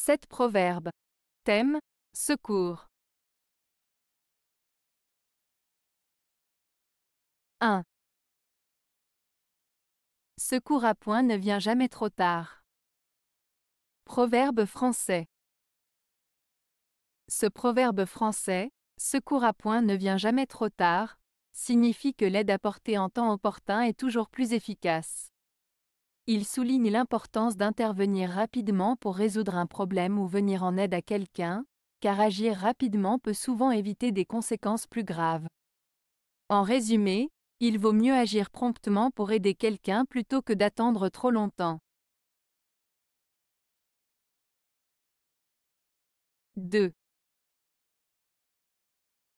7 proverbes. Thème Secours. 1. Secours à point ne vient jamais trop tard. Proverbe français. Ce proverbe français, secours à point ne vient jamais trop tard, signifie que l'aide apportée en temps opportun est toujours plus efficace. Il souligne l'importance d'intervenir rapidement pour résoudre un problème ou venir en aide à quelqu'un, car agir rapidement peut souvent éviter des conséquences plus graves. En résumé, il vaut mieux agir promptement pour aider quelqu'un plutôt que d'attendre trop longtemps. 2.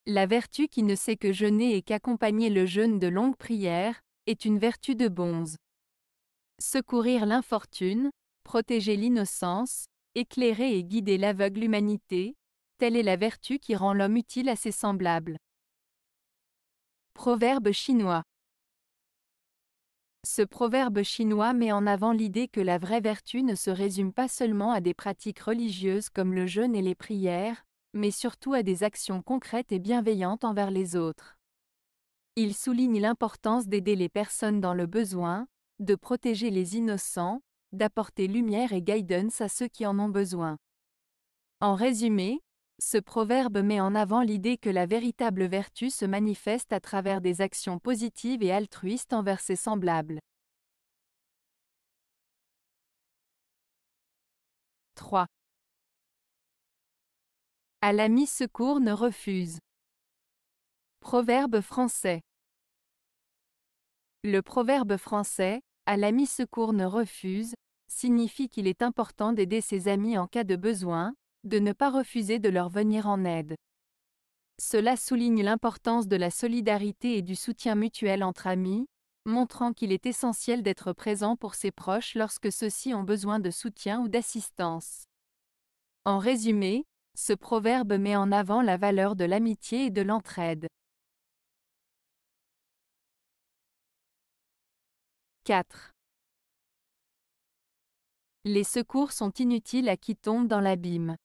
La vertu qui ne sait que jeûner et qu'accompagner le jeûne de longues prières, est une vertu de bonze secourir l'infortune, protéger l'innocence, éclairer et guider l'aveugle humanité, telle est la vertu qui rend l'homme utile à ses semblables. Proverbe chinois Ce proverbe chinois met en avant l'idée que la vraie vertu ne se résume pas seulement à des pratiques religieuses comme le jeûne et les prières, mais surtout à des actions concrètes et bienveillantes envers les autres. Il souligne l'importance d'aider les personnes dans le besoin, de protéger les innocents, d'apporter lumière et guidance à ceux qui en ont besoin. En résumé, ce proverbe met en avant l'idée que la véritable vertu se manifeste à travers des actions positives et altruistes envers ses semblables. 3. À l'ami secours ne refuse. Proverbe français. Le proverbe français, à l'ami secours ne refuse, signifie qu'il est important d'aider ses amis en cas de besoin, de ne pas refuser de leur venir en aide. Cela souligne l'importance de la solidarité et du soutien mutuel entre amis, montrant qu'il est essentiel d'être présent pour ses proches lorsque ceux-ci ont besoin de soutien ou d'assistance. En résumé, ce proverbe met en avant la valeur de l'amitié et de l'entraide. 4. Les secours sont inutiles à qui tombe dans l'abîme.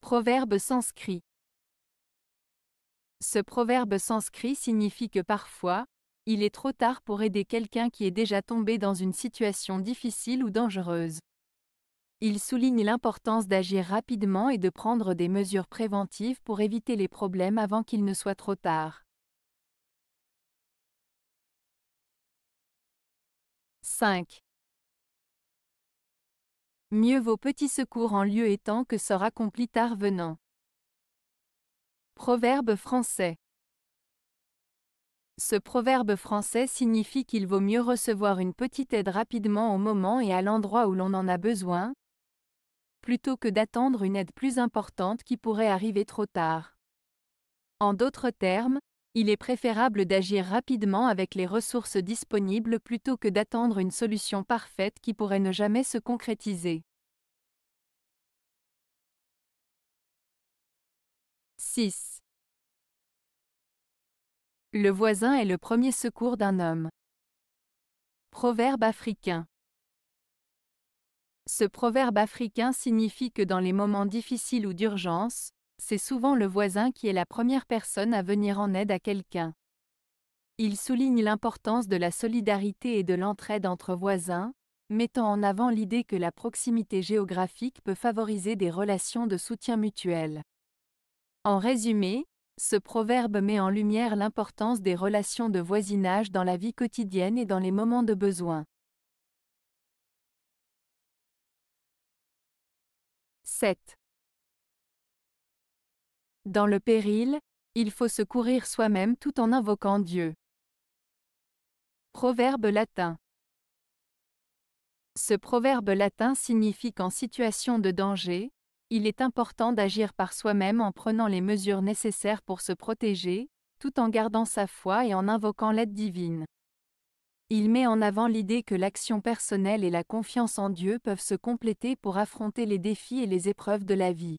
Proverbe sanscrit Ce proverbe sanscrit signifie que parfois, il est trop tard pour aider quelqu'un qui est déjà tombé dans une situation difficile ou dangereuse. Il souligne l'importance d'agir rapidement et de prendre des mesures préventives pour éviter les problèmes avant qu'il ne soit trop tard. 5. Mieux vaut petit secours en lieu et temps que sort accompli tard venant. Proverbe français. Ce proverbe français signifie qu'il vaut mieux recevoir une petite aide rapidement au moment et à l'endroit où l'on en a besoin, plutôt que d'attendre une aide plus importante qui pourrait arriver trop tard. En d'autres termes, il est préférable d'agir rapidement avec les ressources disponibles plutôt que d'attendre une solution parfaite qui pourrait ne jamais se concrétiser. 6. Le voisin est le premier secours d'un homme. Proverbe africain. Ce proverbe africain signifie que dans les moments difficiles ou d'urgence, c'est souvent le voisin qui est la première personne à venir en aide à quelqu'un. Il souligne l'importance de la solidarité et de l'entraide entre voisins, mettant en avant l'idée que la proximité géographique peut favoriser des relations de soutien mutuel. En résumé, ce proverbe met en lumière l'importance des relations de voisinage dans la vie quotidienne et dans les moments de besoin. 7. Dans le péril, il faut secourir soi-même tout en invoquant Dieu. Proverbe latin. Ce proverbe latin signifie qu'en situation de danger, il est important d'agir par soi-même en prenant les mesures nécessaires pour se protéger, tout en gardant sa foi et en invoquant l'aide divine. Il met en avant l'idée que l'action personnelle et la confiance en Dieu peuvent se compléter pour affronter les défis et les épreuves de la vie.